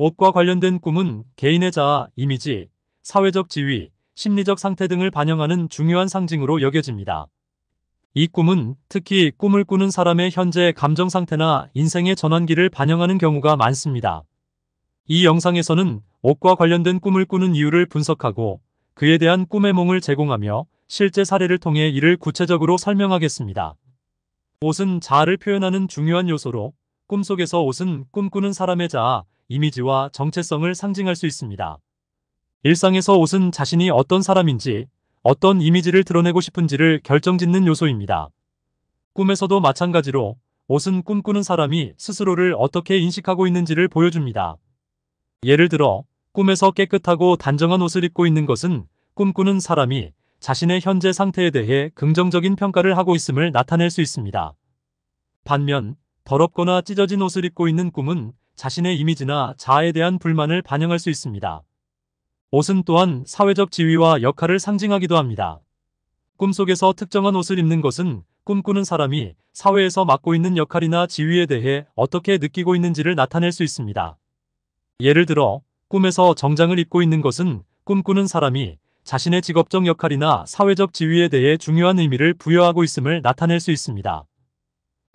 옷과 관련된 꿈은 개인의 자아, 이미지, 사회적 지위, 심리적 상태 등을 반영하는 중요한 상징으로 여겨집니다. 이 꿈은 특히 꿈을 꾸는 사람의 현재 감정 상태나 인생의 전환기를 반영하는 경우가 많습니다. 이 영상에서는 옷과 관련된 꿈을 꾸는 이유를 분석하고 그에 대한 꿈의 몽을 제공하며 실제 사례를 통해 이를 구체적으로 설명하겠습니다. 옷은 자아를 표현하는 중요한 요소로 꿈속에서 옷은 꿈꾸는 사람의 자아, 이미지와 정체성을 상징할 수 있습니다. 일상에서 옷은 자신이 어떤 사람인지, 어떤 이미지를 드러내고 싶은지를 결정짓는 요소입니다. 꿈에서도 마찬가지로 옷은 꿈꾸는 사람이 스스로를 어떻게 인식하고 있는지를 보여줍니다. 예를 들어 꿈에서 깨끗하고 단정한 옷을 입고 있는 것은 꿈꾸는 사람이 자신의 현재 상태에 대해 긍정적인 평가를 하고 있음을 나타낼 수 있습니다. 반면 더럽거나 찢어진 옷을 입고 있는 꿈은 자신의 이미지나 자아에 대한 불만을 반영할 수 있습니다. 옷은 또한 사회적 지위와 역할을 상징하기도 합니다. 꿈속에서 특정한 옷을 입는 것은 꿈꾸는 사람이 사회에서 맡고 있는 역할이나 지위에 대해 어떻게 느끼고 있는지를 나타낼 수 있습니다. 예를 들어 꿈에서 정장을 입고 있는 것은 꿈꾸는 사람이 자신의 직업적 역할이나 사회적 지위에 대해 중요한 의미를 부여하고 있음을 나타낼 수 있습니다.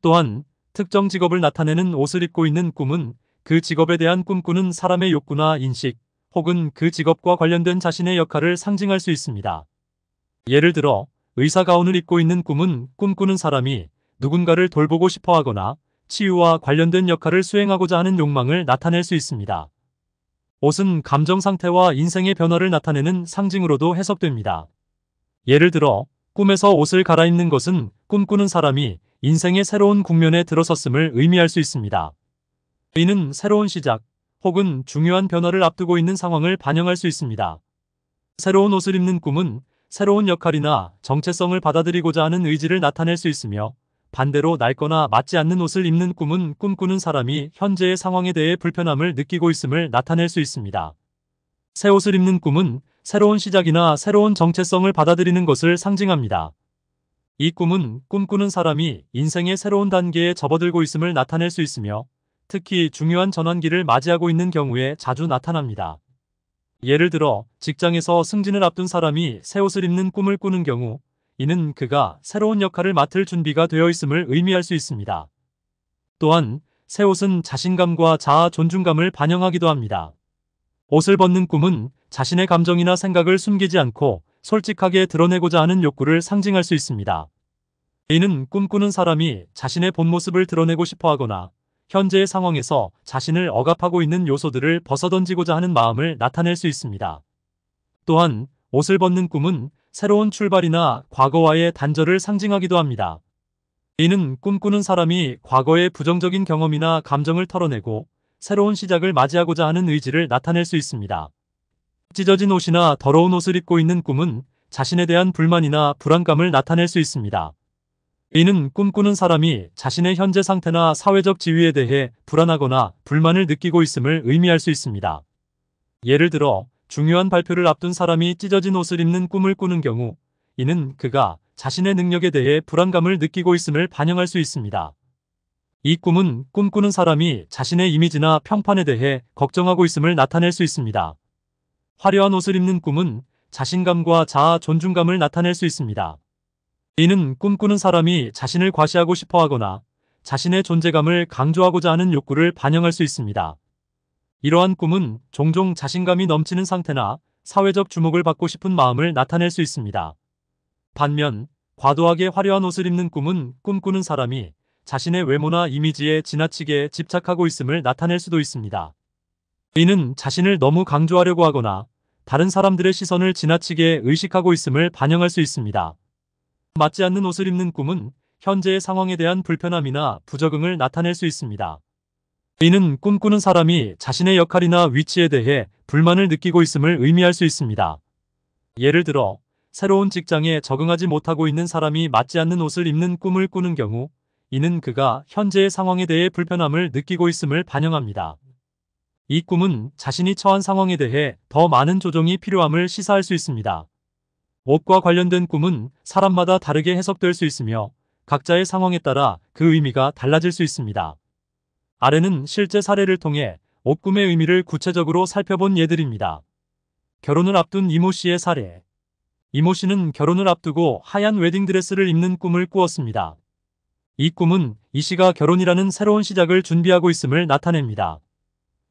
또한 특정 직업을 나타내는 옷을 입고 있는 꿈은 그 직업에 대한 꿈꾸는 사람의 욕구나 인식 혹은 그 직업과 관련된 자신의 역할을 상징할 수 있습니다. 예를 들어 의사 가운을 입고 있는 꿈은 꿈꾸는 사람이 누군가를 돌보고 싶어 하거나 치유와 관련된 역할을 수행하고자 하는 욕망을 나타낼 수 있습니다. 옷은 감정 상태와 인생의 변화를 나타내는 상징으로도 해석됩니다. 예를 들어 꿈에서 옷을 갈아입는 것은 꿈꾸는 사람이 인생의 새로운 국면에 들어섰음을 의미할 수 있습니다. 이는 새로운 시작 혹은 중요한 변화를 앞두고 있는 상황을 반영할 수 있습니다. 새로운 옷을 입는 꿈은 새로운 역할이나 정체성을 받아들이고자 하는 의지를 나타낼 수 있으며 반대로 낡거나 맞지 않는 옷을 입는 꿈은 꿈꾸는 사람이 현재의 상황에 대해 불편함을 느끼고 있음을 나타낼 수 있습니다. 새 옷을 입는 꿈은 새로운 시작이나 새로운 정체성을 받아들이는 것을 상징합니다. 이 꿈은 꿈꾸는 사람이 인생의 새로운 단계에 접어들고 있음을 나타낼 수 있으며 특히 중요한 전환기를 맞이하고 있는 경우에 자주 나타납니다. 예를 들어 직장에서 승진을 앞둔 사람이 새 옷을 입는 꿈을 꾸는 경우 이는 그가 새로운 역할을 맡을 준비가 되어 있음을 의미할 수 있습니다. 또한 새 옷은 자신감과 자아 존중감을 반영하기도 합니다. 옷을 벗는 꿈은 자신의 감정이나 생각을 숨기지 않고 솔직하게 드러내고자 하는 욕구를 상징할 수 있습니다. 이는 꿈꾸는 사람이 자신의 본 모습을 드러내고 싶어 하거나 현재의 상황에서 자신을 억압하고 있는 요소들을 벗어던지고자 하는 마음을 나타낼 수 있습니다. 또한 옷을 벗는 꿈은 새로운 출발이나 과거와의 단절을 상징하기도 합니다. 이는 꿈꾸는 사람이 과거의 부정적인 경험이나 감정을 털어내고 새로운 시작을 맞이하고자 하는 의지를 나타낼 수 있습니다. 찢어진 옷이나 더러운 옷을 입고 있는 꿈은 자신에 대한 불만이나 불안감을 나타낼 수 있습니다. 이는 꿈꾸는 사람이 자신의 현재 상태나 사회적 지위에 대해 불안하거나 불만을 느끼고 있음을 의미할 수 있습니다. 예를 들어 중요한 발표를 앞둔 사람이 찢어진 옷을 입는 꿈을 꾸는 경우 이는 그가 자신의 능력에 대해 불안감을 느끼고 있음을 반영할 수 있습니다. 이 꿈은 꿈꾸는 사람이 자신의 이미지나 평판에 대해 걱정하고 있음을 나타낼 수 있습니다. 화려한 옷을 입는 꿈은 자신감과 자아 존중감을 나타낼 수 있습니다. 이는 꿈꾸는 사람이 자신을 과시하고 싶어 하거나 자신의 존재감을 강조하고자 하는 욕구를 반영할 수 있습니다. 이러한 꿈은 종종 자신감이 넘치는 상태나 사회적 주목을 받고 싶은 마음을 나타낼 수 있습니다. 반면 과도하게 화려한 옷을 입는 꿈은 꿈꾸는 사람이 자신의 외모나 이미지에 지나치게 집착하고 있음을 나타낼 수도 있습니다. 이는 자신을 너무 강조하려고 하거나 다른 사람들의 시선을 지나치게 의식하고 있음을 반영할 수 있습니다. 맞지 않는 옷을 입는 꿈은 현재의 상황에 대한 불편함이나 부적응을 나타낼 수 있습니다. 이는 꿈꾸는 사람이 자신의 역할이나 위치에 대해 불만을 느끼고 있음을 의미할 수 있습니다. 예를 들어 새로운 직장에 적응하지 못하고 있는 사람이 맞지 않는 옷을 입는 꿈을 꾸는 경우 이는 그가 현재의 상황에 대해 불편함을 느끼고 있음을 반영합니다. 이 꿈은 자신이 처한 상황에 대해 더 많은 조정이 필요함을 시사할 수 있습니다. 옷과 관련된 꿈은 사람마다 다르게 해석될 수 있으며 각자의 상황에 따라 그 의미가 달라질 수 있습니다. 아래는 실제 사례를 통해 옷 꿈의 의미를 구체적으로 살펴본 예들입니다. 결혼을 앞둔 이모 씨의 사례 이모 씨는 결혼을 앞두고 하얀 웨딩드레스를 입는 꿈을 꾸었습니다. 이 꿈은 이 씨가 결혼이라는 새로운 시작을 준비하고 있음을 나타냅니다.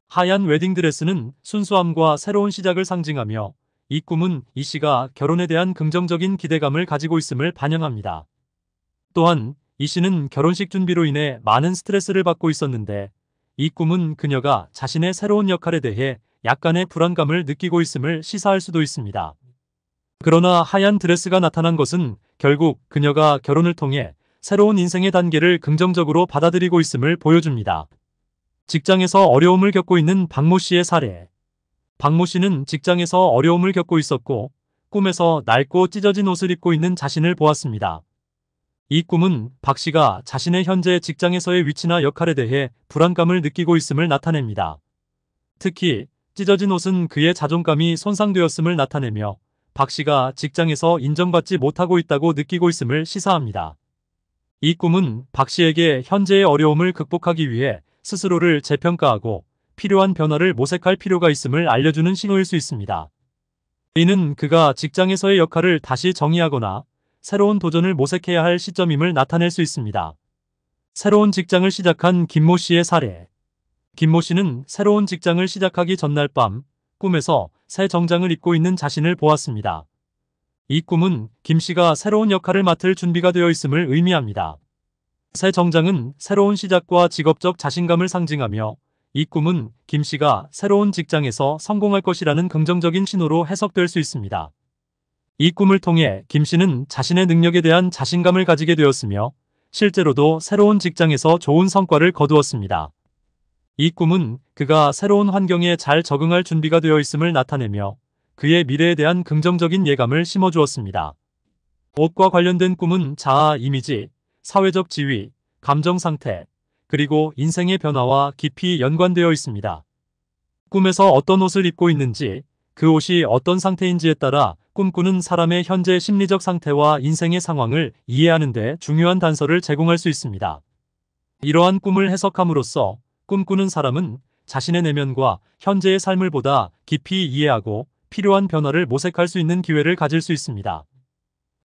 하얀 웨딩드레스는 순수함과 새로운 시작을 상징하며 이 꿈은 이 씨가 결혼에 대한 긍정적인 기대감을 가지고 있음을 반영합니다. 또한 이 씨는 결혼식 준비로 인해 많은 스트레스를 받고 있었는데 이 꿈은 그녀가 자신의 새로운 역할에 대해 약간의 불안감을 느끼고 있음을 시사할 수도 있습니다. 그러나 하얀 드레스가 나타난 것은 결국 그녀가 결혼을 통해 새로운 인생의 단계를 긍정적으로 받아들이고 있음을 보여줍니다. 직장에서 어려움을 겪고 있는 박모 씨의 사례 박모 씨는 직장에서 어려움을 겪고 있었고 꿈에서 낡고 찢어진 옷을 입고 있는 자신을 보았습니다. 이 꿈은 박 씨가 자신의 현재 직장에서의 위치나 역할에 대해 불안감을 느끼고 있음을 나타냅니다. 특히 찢어진 옷은 그의 자존감이 손상되었음을 나타내며 박 씨가 직장에서 인정받지 못하고 있다고 느끼고 있음을 시사합니다. 이 꿈은 박 씨에게 현재의 어려움을 극복하기 위해 스스로를 재평가하고 필요한 변화를 모색할 필요가 있음을 알려주는 신호일 수 있습니다. 이는 그가 직장에서의 역할을 다시 정의하거나 새로운 도전을 모색해야 할 시점임을 나타낼 수 있습니다. 새로운 직장을 시작한 김모 씨의 사례 김모 씨는 새로운 직장을 시작하기 전날 밤 꿈에서 새 정장을 입고 있는 자신을 보았습니다. 이 꿈은 김 씨가 새로운 역할을 맡을 준비가 되어 있음을 의미합니다. 새 정장은 새로운 시작과 직업적 자신감을 상징하며 이 꿈은 김 씨가 새로운 직장에서 성공할 것이라는 긍정적인 신호로 해석될 수 있습니다. 이 꿈을 통해 김 씨는 자신의 능력에 대한 자신감을 가지게 되었으며 실제로도 새로운 직장에서 좋은 성과를 거두었습니다. 이 꿈은 그가 새로운 환경에 잘 적응할 준비가 되어 있음을 나타내며 그의 미래에 대한 긍정적인 예감을 심어주었습니다. 옷과 관련된 꿈은 자아 이미지, 사회적 지위, 감정 상태, 그리고 인생의 변화와 깊이 연관되어 있습니다. 꿈에서 어떤 옷을 입고 있는지 그 옷이 어떤 상태인지에 따라 꿈꾸는 사람의 현재 심리적 상태와 인생의 상황을 이해하는데 중요한 단서를 제공할 수 있습니다. 이러한 꿈을 해석함으로써 꿈꾸는 사람은 자신의 내면과 현재의 삶을 보다 깊이 이해하고 필요한 변화를 모색할 수 있는 기회를 가질 수 있습니다.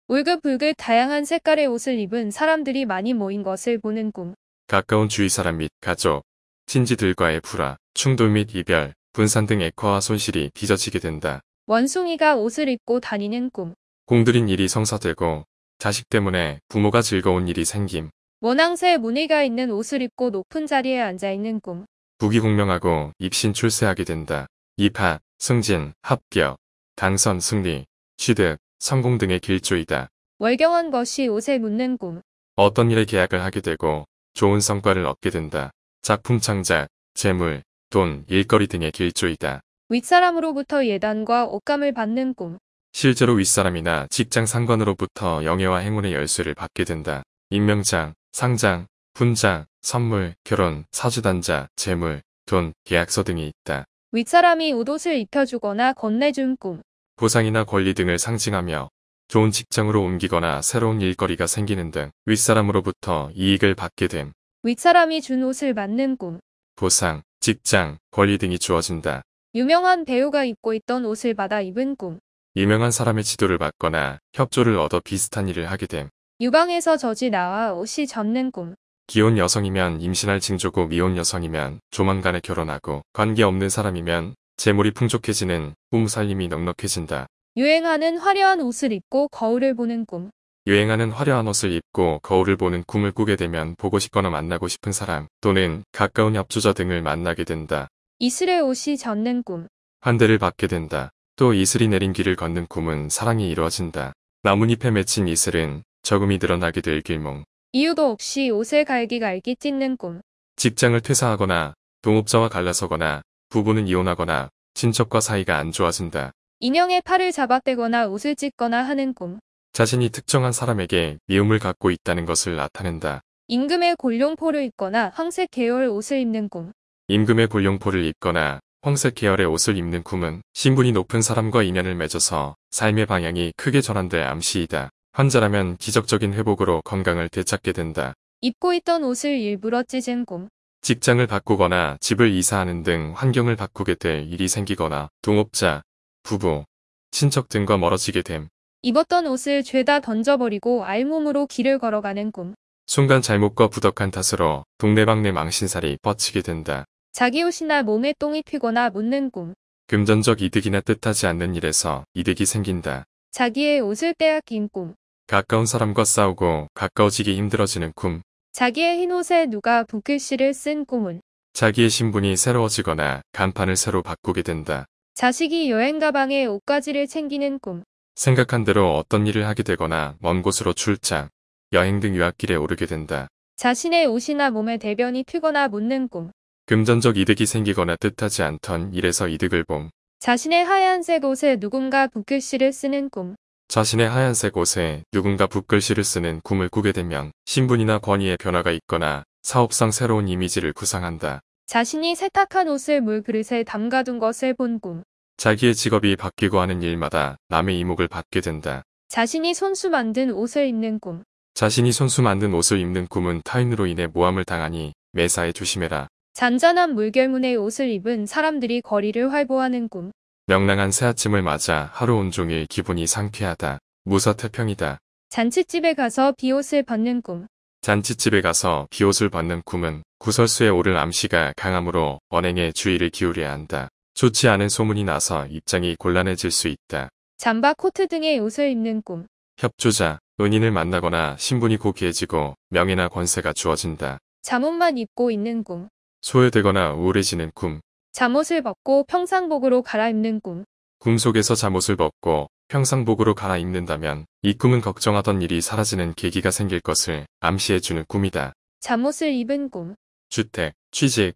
울긋불긋 다양한 색깔의 옷을 입은 사람들이 많이 모인 것을 보는 꿈. 가까운 주위 사람 및 가족, 친지들과의 불화, 충돌 및 이별, 분산 등 액화와 손실이 빚어지게 된다. 원숭이가 옷을 입고 다니는 꿈. 공들인 일이 성사되고 자식 때문에 부모가 즐거운 일이 생김. 원앙새 에 무늬가 있는 옷을 입고 높은 자리에 앉아있는 꿈. 부귀공명하고 입신 출세하게 된다. 입학, 승진, 합격, 당선, 승리, 취득, 성공 등의 길조이다. 월경한 것이 옷에 묻는 꿈. 어떤 일에 계약을 하게 되고 좋은 성과를 얻게 된다. 작품 창작, 재물, 돈, 일거리 등의 길조이다. 윗사람으로부터 예단과 옷감을 받는 꿈. 실제로 윗사람이나 직장 상관으로부터 영예와 행운의 열쇠를 받게 된다. 임명장, 상장, 분장, 선물, 결혼, 사주단자, 재물, 돈, 계약서 등이 있다. 윗사람이 옷옷을 입혀주거나 건네준 꿈. 보상이나 권리 등을 상징하며 좋은 직장으로 옮기거나 새로운 일거리가 생기는 등 윗사람으로부터 이익을 받게 됨. 윗사람이 준 옷을 맞는 꿈. 보상, 직장, 권리 등이 주어진다. 유명한 배우가 입고 있던 옷을 받아 입은 꿈. 유명한 사람의 지도를 받거나 협조를 얻어 비슷한 일을 하게 됨. 유방에서 젖이 나와 옷이 젖는 꿈. 기혼 여성이면 임신할 징조고 미혼 여성이면 조만간에 결혼하고 관계 없는 사람이면 재물이 풍족해지는 꿈살림이 넉넉해진다. 유행하는 화려한 옷을 입고 거울을 보는 꿈. 유행하는 화려한 옷을 입고 거울을 보는 꿈을 꾸게 되면 보고 싶거나 만나고 싶은 사람 또는 가까운 협조자 등을 만나게 된다. 이슬의 옷이 젖는 꿈. 환대를 받게 된다. 또 이슬이 내린 길을 걷는 꿈은 사랑이 이루어진다. 나뭇잎에 맺힌 이슬은 저금이 늘어나게 될 길몽. 이유도 없이 옷을 갈기갈기 찢는 꿈. 직장을 퇴사하거나 동업자와 갈라서거나 부부는 이혼하거나 친척과 사이가 안 좋아진다. 인형의 팔을 잡아떼거나 옷을 찢거나 하는 꿈. 자신이 특정한 사람에게 미움을 갖고 있다는 것을 나타낸다. 임금의 골룡포를 입거나 황색 계열 옷을 입는 꿈. 임금의 골룡포를 입거나 황색 계열의 옷을 입는 꿈은 신분이 높은 사람과 인연을 맺어서 삶의 방향이 크게 전환될 암시이다. 환자라면 기적적인 회복으로 건강을 되찾게 된다. 입고 있던 옷을 일부러 찢은 꿈. 직장을 바꾸거나 집을 이사하는 등 환경을 바꾸게 될 일이 생기거나 동업자, 부부, 친척 등과 멀어지게 됨. 입었던 옷을 죄다 던져버리고 알몸으로 길을 걸어가는 꿈. 순간 잘못과 부덕한 탓으로 동네방네 망신살이 뻗치게 된다. 자기 옷이나 몸에 똥이 피거나 묻는 꿈. 금전적 이득이나 뜻하지 않는 일에서 이득이 생긴다. 자기의 옷을 빼앗긴 꿈. 가까운 사람과 싸우고 가까워지기 힘들어지는 꿈. 자기의 흰옷에 누가 붓글씨를 쓴 꿈은 자기의 신분이 새로워지거나 간판을 새로 바꾸게 된다. 자식이 여행 가방에 옷가지를 챙기는 꿈. 생각한 대로 어떤 일을 하게 되거나 먼 곳으로 출장, 여행 등 유학길에 오르게 된다. 자신의 옷이나 몸에 대변이 튀거나 묻는 꿈. 금전적 이득이 생기거나 뜻하지 않던 일에서 이득을 봄. 자신의 하얀색 옷에 누군가 붓글씨를 쓰는 꿈. 자신의 하얀색 옷에 누군가 붓글씨를 쓰는 꿈을 꾸게 되면 신분이나 권위의 변화가 있거나 사업상 새로운 이미지를 구상한다. 자신이 세탁한 옷을 물그릇에 담가둔 것을 본 꿈. 자기의 직업이 바뀌고 하는 일마다 남의 이목을 받게 된다. 자신이 손수 만든 옷을 입는 꿈. 자신이 손수 만든 옷을 입는 꿈은 타인으로 인해 모함을 당하니 매사에 조심해라. 잔잔한 물결문의 옷을 입은 사람들이 거리를 활보하는 꿈. 명랑한 새아침을 맞아 하루 온종일 기분이 상쾌하다. 무사태평이다. 잔칫집에 가서 비옷을 벗는 꿈. 잔칫집에 가서 비옷을 벗는 꿈은 구설수에 오를 암시가 강하므로 언행에 주의를 기울여야 한다. 좋지 않은 소문이 나서 입장이 곤란해질 수 있다. 잠바 코트 등의 옷을 입는 꿈. 협조자, 은인을 만나거나 신분이 고귀해지고 명예나 권세가 주어진다. 잠옷만 입고 있는 꿈. 소외되거나 우울해지는 꿈. 잠옷을 벗고 평상복으로 갈아입는 꿈. 꿈 속에서 잠옷을 벗고 평상복으로 갈아입는다면 이 꿈은 걱정하던 일이 사라지는 계기가 생길 것을 암시해주는 꿈이다. 잠옷을 입은 꿈. 주택, 취직,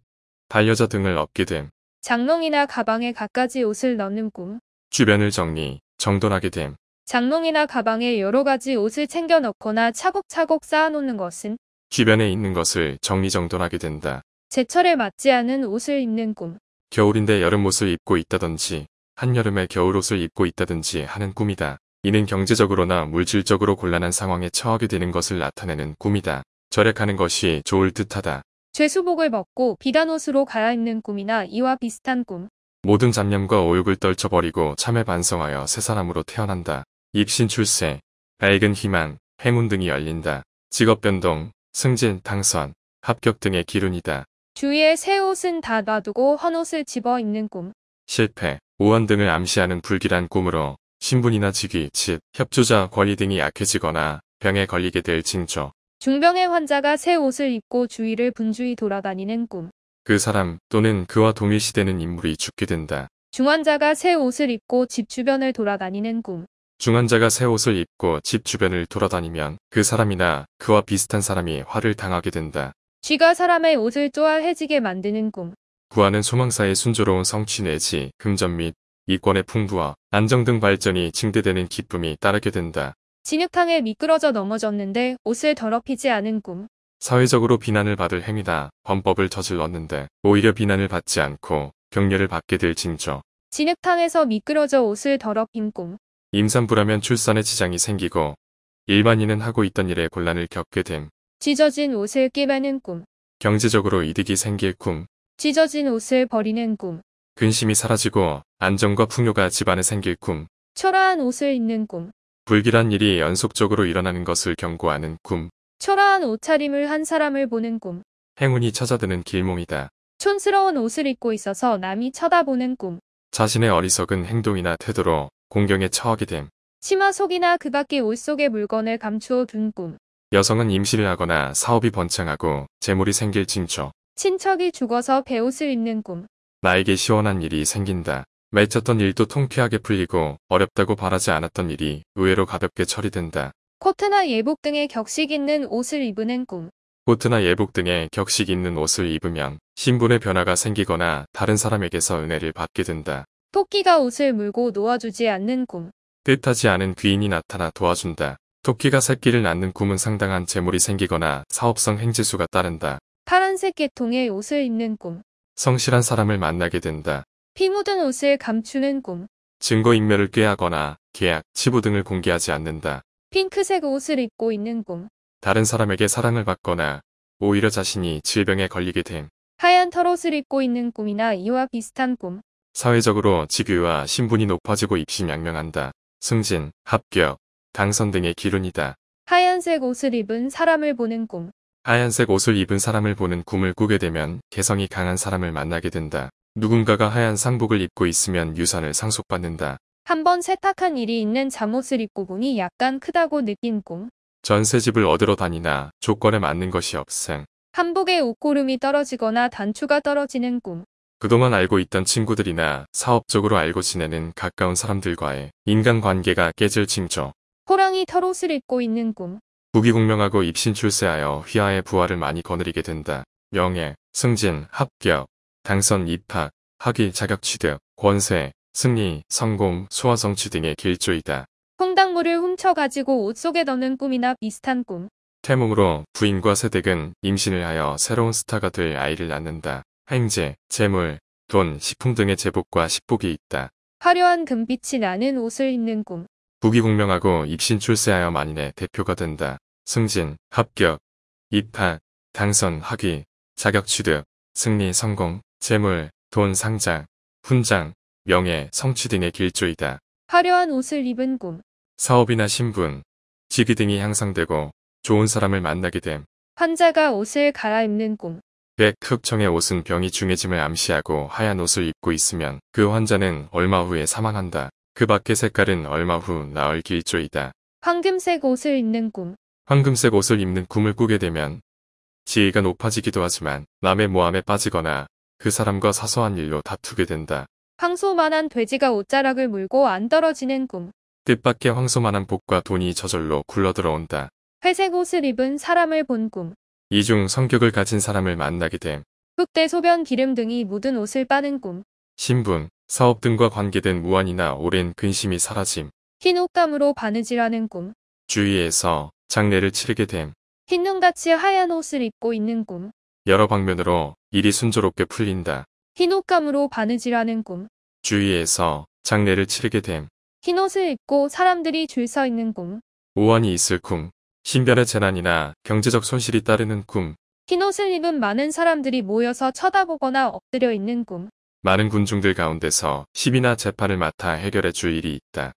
반려자 등을 얻게 됨, 장롱이나 가방에 갖가지 옷을 넣는 꿈. 주변을 정리, 정돈하게 됨, 장롱이나 가방에 여러 가지 옷을 챙겨 넣거나 차곡차곡 쌓아놓는 것은 주변에 있는 것을 정리정돈하게 된다. 제철에 맞지 않은 옷을 입는 꿈. 겨울인데 여름 옷을 입고 있다든지 한여름에 겨울 옷을 입고 있다든지 하는 꿈이다. 이는 경제적으로나 물질적으로 곤란한 상황에 처하게 되는 것을 나타내는 꿈이다. 절약하는 것이 좋을 듯하다. 죄수복을 벗고 비단옷으로 갈아입는 꿈이나 이와 비슷한 꿈. 모든 잡념과 오욕을 떨쳐버리고 참회 반성하여 새 사람으로 태어난다. 입신 출세, 밝은 희망, 행운 등이 열린다. 직업 변동, 승진, 당선, 합격 등의 기운이다 주위에 새 옷은 다 놔두고 헌옷을 집어 입는 꿈. 실패, 오한 등을 암시하는 불길한 꿈으로 신분이나 직위, 집, 협조자, 권리 등이 약해지거나 병에 걸리게 될 징조. 중병의 환자가 새 옷을 입고 주위를 분주히 돌아다니는 꿈. 그 사람 또는 그와 동일시되는 인물이 죽게 된다. 중환자가 새 옷을 입고 집 주변을 돌아다니는 꿈. 중환자가 새 옷을 입고 집 주변을 돌아다니면 그 사람이나 그와 비슷한 사람이 화를 당하게 된다. 쥐가 사람의 옷을 쪼아해지게 만드는 꿈. 구하는 소망사의 순조로운 성취 내지 금전 및 이권의 풍부와 안정 등 발전이 증대되는 기쁨이 따르게 된다. 진흙탕에 미끄러져 넘어졌는데 옷을 더럽히지 않은 꿈. 사회적으로 비난을 받을 행위다. 범법을 저질렀는데 오히려 비난을 받지 않고 격려를 받게 될 징조. 진흙탕에서 미끄러져 옷을 더럽힌 꿈. 임산부라면 출산에 지장이 생기고 일반인은 하고 있던 일에 곤란을 겪게 됨. 찢어진 옷을 깨매는 꿈. 경제적으로 이득이 생길 꿈. 찢어진 옷을 버리는 꿈. 근심이 사라지고 안정과 풍요가 집안에 생길 꿈. 초라한 옷을 입는 꿈. 불길한 일이 연속적으로 일어나는 것을 경고하는 꿈. 초라한 옷차림을 한 사람을 보는 꿈. 행운이 찾아드는 길몽이다. 촌스러운 옷을 입고 있어서 남이 쳐다보는 꿈. 자신의 어리석은 행동이나 태도로 공경에 처하게 됨. 치마 속이나 그 밖의 옷속에 물건을 감추어 둔 꿈. 여성은 임신을 하거나 사업이 번창하고 재물이 생길 징조. 친척이 죽어서 배옷을 입는 꿈. 나에게 시원한 일이 생긴다. 맺혔던 일도 통쾌하게 풀리고 어렵다고 바라지 않았던 일이 의외로 가볍게 처리된다. 코트나 예복 등의 격식 있는 옷을 입는 꿈. 코트나 예복 등의 격식 있는 옷을 입으면 신분의 변화가 생기거나 다른 사람에게서 은혜를 받게 된다. 토끼가 옷을 물고 놓아주지 않는 꿈. 뜻하지 않은 귀인이 나타나 도와준다. 토끼가 새끼를 낳는 꿈은 상당한 재물이 생기거나 사업성 행지수가 따른다. 파란색 계통의 옷을 입는 꿈. 성실한 사람을 만나게 된다. 피 묻은 옷을 감추는 꿈. 증거인멸을 꾀하거나 계약, 치부 등을 공개하지 않는다. 핑크색 옷을 입고 있는 꿈. 다른 사람에게 사랑을 받거나 오히려 자신이 질병에 걸리게 됨. 하얀 털옷을 입고 있는 꿈이나 이와 비슷한 꿈. 사회적으로 직위와 신분이 높아지고 입시양명한다. 승진, 합격, 당선 등의 기운이다 하얀색 옷을 입은 사람을 보는 꿈. 하얀색 옷을 입은 사람을 보는 꿈을 꾸게 되면 개성이 강한 사람을 만나게 된다. 누군가가 하얀 상복을 입고 있으면 유산을 상속받는다. 한 번 세탁한 일이 있는 잠옷을 입고 보니 약간 크다고 느낀 꿈. 전세집을 얻으러 다니나 조건에 맞는 것이 없음. 한복의 옷고름이 떨어지거나 단추가 떨어지는 꿈. 그동안 알고 있던 친구들이나 사업적으로 알고 지내는 가까운 사람들과의 인간관계가 깨질 징조. 호랑이 털옷을 입고 있는 꿈. 부귀공명하고 입신출세하여 휘하의 부하를 많이 거느리게 된다. 명예, 승진, 합격, 당선 입학, 학위 자격 취득, 권세, 승리, 성공, 소화 성취 등의 길조이다. 통당물을 훔쳐가지고 옷 속에 넣는 꿈이나 비슷한 꿈. 태몽으로 부인과 새댁은 임신을 하여 새로운 스타가 될 아이를 낳는다. 행제, 재물, 돈, 식품 등의 제복과 식복이 있다. 화려한 금빛이 나는 옷을 입는 꿈. 부귀공명하고 입신 출세하여 만인의 대표가 된다. 승진, 합격, 입학, 당선, 학위, 자격 취득, 승리, 성공, 재물, 돈 상장, 훈장, 명예, 성취 등의 길조이다. 화려한 옷을 입은 꿈. 사업이나 신분, 직위 등이 향상되고 좋은 사람을 만나게 됨. 환자가 옷을 갈아입는 꿈. 백 흑청의 옷은 병이 중해짐을 암시하고 하얀 옷을 입고 있으면 그 환자는 얼마 후에 사망한다. 그 밖의 색깔은 얼마 후 나을 길조이다. 황금색 옷을 입는 꿈. 황금색 옷을 입는 꿈을 꾸게 되면 지위가 높아지기도 하지만 남의 모함에 빠지거나 그 사람과 사소한 일로 다투게 된다. 황소만한 돼지가 옷자락을 물고 안 떨어지는 꿈. 뜻밖의 황소만한 복과 돈이 저절로 굴러들어온다. 회색 옷을 입은 사람을 본 꿈. 이중 성격을 가진 사람을 만나게 됨. 흑대 소변 기름 등이 묻은 옷을 빠는 꿈. 신분, 사업 등과 관계된 무한이나 오랜 근심이 사라짐. 흰 옷감으로 바느질하는 꿈. 주위에서 장례를 치르게 됨. 흰 눈같이 하얀 옷을 입고 있는 꿈. 여러 방면으로 일이 순조롭게 풀린다. 흰 옷감으로 바느질하는 꿈. 주위에서 장례를 치르게 됨. 흰 옷을 입고 사람들이 줄 서 있는 꿈. 우환이 있을 꿈. 신변의 재난이나 경제적 손실이 따르는 꿈. 흰 옷을 입은 많은 사람들이 모여서 쳐다보거나 엎드려 있는 꿈. 많은 군중들 가운데서 시비나 재판을 맡아 해결해 줄 일이 있다.